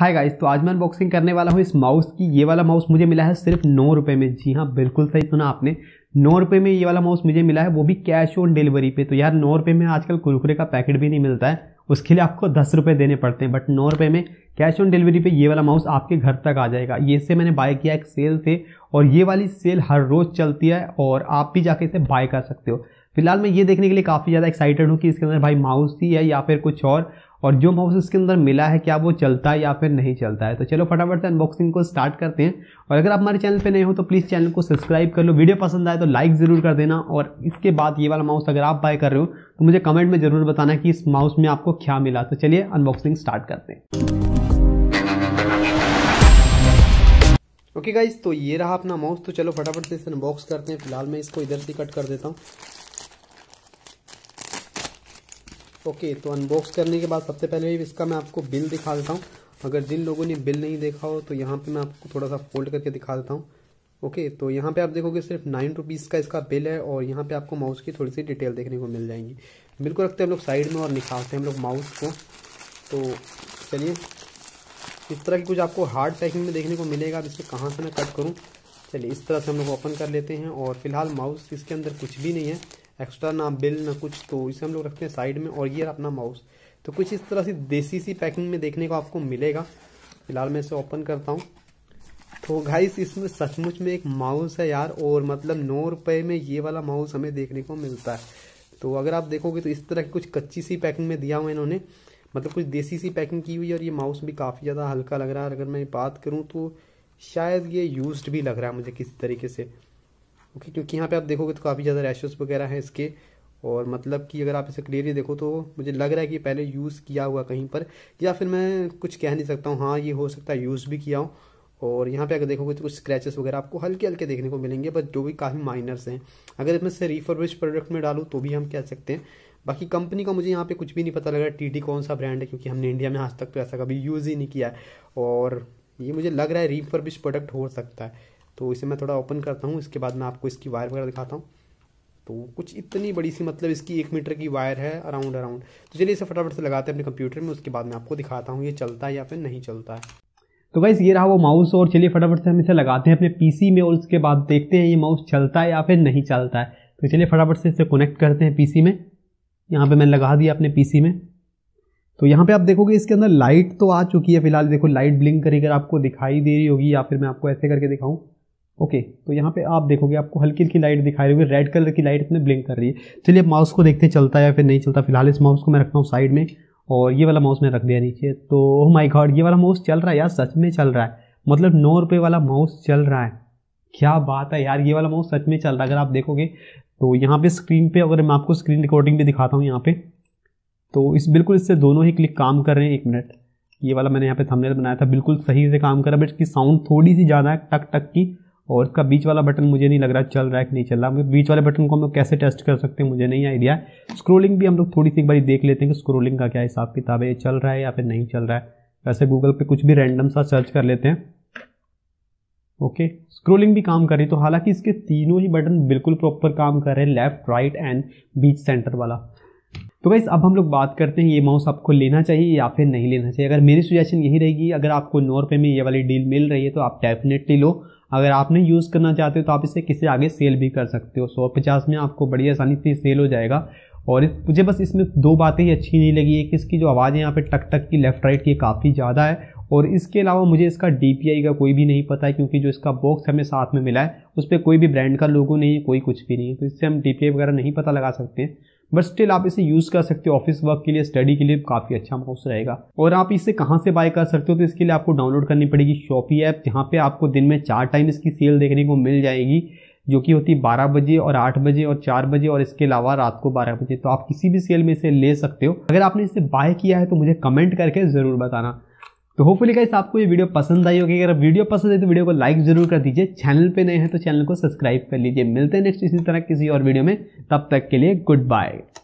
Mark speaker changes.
Speaker 1: hi guys तो आज मैं अनबॉक्सिंग करने वाला हूँ इस माउस की ये वाला माउस मुझे मिला है सिर्फ नौ रुपये में जी हाँ बिल्कुल सही सुना आपने नौ रुपये में ये वाला माउस मुझे मिला है वो भी कैश ऑन डिलीवरी पे तो यार नौ रुपये में आजकल कुरकुरे का पैकेट भी नहीं मिलता है उसके लिए आपको दस रुपये देने पड़ते हैं बट नौ रुपये में कैश ऑन डिलीवरी पे ये वाला माउस आपके घर तक आ जाएगा ये से मैंने बाय किया एक सेल से और ये वाली सेल हर रोज़ चलती है और आप भी जाके इसे बाय कर सकते हो फिलहाल मैं ये देखने के लिए काफ़ी ज़्यादा एक्साइटेड हूँ कि इसके अंदर भाई माउस ही है या फिर कुछ और और जो माउस इसके अंदर मिला है क्या वो चलता है या फिर नहीं चलता है तो चलो फटाफट से अनबॉक्सिंग को स्टार्ट करते हैं और अगर आप हमारे चैनल पे नए हो तो प्लीज़ चैनल को सब्सक्राइब कर लो वीडियो पसंद आए तो लाइक ज़रूर कर देना और इसके बाद ये वाला माउस अगर आप बाय कर रहे हो तो मुझे कमेंट में ज़रूर बताना कि इस माउस में आपको क्या मिला तो चलिए अनबॉक्सिंग स्टार्ट करते हैं ओके okay गाइज तो ये रहा अपना माउस तो चलो फटाफट से इसे अनबॉक्स करते हैं फिलहाल मैं इसको इधर से कट कर देता हूँ ओके तो अनबॉक्स करने के बाद सबसे पहले इसका मैं आपको बिल दिखा देता हूँ अगर जिन लोगों ने बिल नहीं देखा हो तो यहाँ पे मैं आपको थोड़ा सा फोल्ड करके दिखा देता हूँ ओके तो यहाँ पे आप देखोगे सिर्फ नाइन रुपीज़ का इसका बिल है और यहाँ पे आपको माउस की थोड़ी सी डिटेल देखने को मिल जाएंगी बिल को रखते हैं हम लोग साइड में और निकालते हैं हम लोग माउस को तो चलिए इस तरह की कुछ आपको हार्ड पैकिंग में देखने को मिलेगा जिससे कहाँ से मैं कट करूँ चलिए इस तरह से हम लोग ओपन कर लेते हैं और फिलहाल माउस इसके अंदर कुछ भी नहीं है एक्स्ट्रा ना बिल ना कुछ तो इसे हम लोग रखते हैं साइड में और ये अपना माउस तो कुछ इस तरह से देसी सी पैकिंग में देखने को आपको मिलेगा फिलहाल मैं इसे ओपन करता हूँ तो गाइस इसमें सचमुच में एक माउस है यार और मतलब नौ रुपये में ये वाला माउस हमें देखने को मिलता है तो अगर आप देखोगे तो इस तरह की कुछ कच्ची सी पैकिंग में दिया हुआ इन्होंने मतलब कुछ देसी सी पैकिंग की हुई है और ये माउस भी काफ़ी ज़्यादा हल्का लग रहा है अगर मैं बात करूँ तो शायद ये यूज्ड भी लग रहा है मुझे किसी तरीके से ओके क्योंकि यहाँ पे आप देखोगे तो काफ़ी ज़्यादा रैशेस वगैरह हैं इसके और मतलब कि अगर आप इसे क्लियरली देखो तो मुझे लग रहा है कि पहले यूज़ किया हुआ कहीं पर या फिर मैं कुछ कह नहीं सकता हूँ हाँ ये हो सकता है यूज़ भी किया हूँ और यहाँ पे अगर देखोगे तो कुछ स्क्रैचेस वगैरह आपको हल्के हल्के देखने को मिलेंगे बट जो भी काफ़ी माइनर्स हैं अगर इसमें से रिफर्बिश प्रोडक्ट में डालूँ तो भी हम कह सकते हैं बाकी कंपनी का मुझे यहाँ पे कुछ भी नहीं पता लगा टी कौन सा ब्रांड है क्योंकि हमने इंडिया में आज तक तो ऐसा कभी यूज़ ही नहीं किया है और ये मुझे लग रहा है रिफर्बिश प्रोडक्ट हो सकता है तो इसे मैं थोड़ा ओपन करता हूँ इसके बाद मैं आपको इसकी वायर वगैरह दिखाता हूँ तो कुछ इतनी बड़ी सी मतलब इसकी एक मीटर की वायर है अराउंड अराउंड तो चलिए इसे फटाफट से लगाते हैं अपने कंप्यूटर में उसके बाद मैं आपको दिखाता हूँ ये चलता है या फिर नहीं चलता है तो गाइस ये रहा वो माउस और चलिए फटाफट से हम इसे लगाते हैं अपने पी में और उसके बाद देखते हैं ये माउस चलता है या फिर नहीं चलता है तो चलिए फटाफट से इसे कनेक्ट करते हैं पी में यहाँ पर मैंने लगा दिया अपने पी में तो यहाँ पे आप देखोगे इसके अंदर लाइट तो आ चुकी है फिलहाल देखो लाइट ब्लिंक करी अगर आपको दिखाई दे रही होगी या फिर मैं आपको ऐसे करके दिखाऊँ ओके तो यहाँ पे आप देखोगे आपको हल्की हल्की लाइट दिखाई होगी रेड कलर की लाइट इसमें ब्लिंक कर रही है चलिए माउस को देखते चलता है या फिर नहीं चलता फिलहाल इस माउस को मैं रखता हूँ साइड में और ये वाला माउस मैंने रख दिया नीचे तो माय oh गॉड ये वाला माउस चल रहा है यार सच में चल रहा है मतलब नौ रुपये वाला माउस चल रहा है क्या बात है यार ये वाला माउस सच में चल रहा है अगर आप देखोगे तो यहाँ पे स्क्रीन पे अगर मैं आपको स्क्रीन रिकॉर्डिंग भी दिखाता हूँ यहाँ पे तो इस बिल्कुल इससे दोनों ही क्लिक काम कर रहे हैं एक मिनट ये वाला मैंने यहाँ पे थंबनेल बनाया था बिल्कुल सही से काम कर रहा है बट इसकी साउंड थोड़ी सी ज़्यादा है टक टक की और इसका बीच वाला बटन मुझे नहीं लग रहा चल रहा है कि नहीं चल रहा बीच वाले बटन को हम लोग कैसे टेस्ट कर सकते हैं मुझे नहीं आइडिया है स्क्रोलिंग भी हम लोग थोड़ी सी एक बार देख लेते हैं कि स्क्रोलिंग का क्या हिसाब किताब है चल रहा है या फिर नहीं चल रहा है वैसे गूगल पे कुछ भी रैंडम सा सर्च कर लेते हैं ओके स्क्रोलिंग भी काम कर रही तो हालांकि इसके तीनों ही बटन बिल्कुल प्रॉपर काम कर रहे हैं लेफ्ट राइट एंड बीच सेंटर वाला तो भाई अब हम लोग बात करते हैं ये माउस आपको लेना चाहिए या फिर नहीं लेना चाहिए अगर मेरी सुजेशन यही रहेगी अगर आपको नौ रुपये में ये वाली डील मिल रही है तो आप डेफिनेटली लो अगर आप नहीं यूज़ करना चाहते हो तो आप इसे किसी आगे सेल भी कर सकते हो सौ पचास में आपको बड़ी आसानी से सेल हो जाएगा और इस मुझे बस इसमें दो बातें ही अच्छी नहीं लगी एक इसकी जो आवाज़ है यहाँ पे टक टक की लेफ़्ट राइट की काफ़ी ज़्यादा है और इसके अलावा मुझे इसका डी का कोई भी नहीं पता है क्योंकि जो इसका बॉक्स हमें साथ में मिला है उस पर कोई भी ब्रांड का लोगो नहीं है कोई कुछ भी नहीं है तो इससे हम डी वगैरह नहीं पता लगा सकते हैं बट स्टिल आप इसे यूज़ कर सकते हो ऑफिस वर्क के लिए स्टडी के लिए काफ़ी अच्छा माउस रहेगा और आप इसे कहाँ से बाय कर सकते हो तो इसके लिए आपको डाउनलोड करनी पड़ेगी शॉपी ऐप जहाँ पे आपको दिन में चार टाइम इसकी सेल देखने को मिल जाएगी जो कि होती है बारह बजे और आठ बजे और चार बजे और इसके अलावा रात को बारह बजे तो आप किसी भी सेल में इसे ले सकते हो अगर आपने इसे बाय किया है तो मुझे कमेंट करके ज़रूर बताना तो होपफुली गाइस आपको ये वीडियो पसंद आई होगी अगर वीडियो पसंद है तो वीडियो को लाइक जरूर कर दीजिए चैनल पे नए हैं तो चैनल को सब्सक्राइब कर लीजिए मिलते हैं नेक्स्ट इसी तरह किसी और वीडियो में तब तक के लिए गुड बाय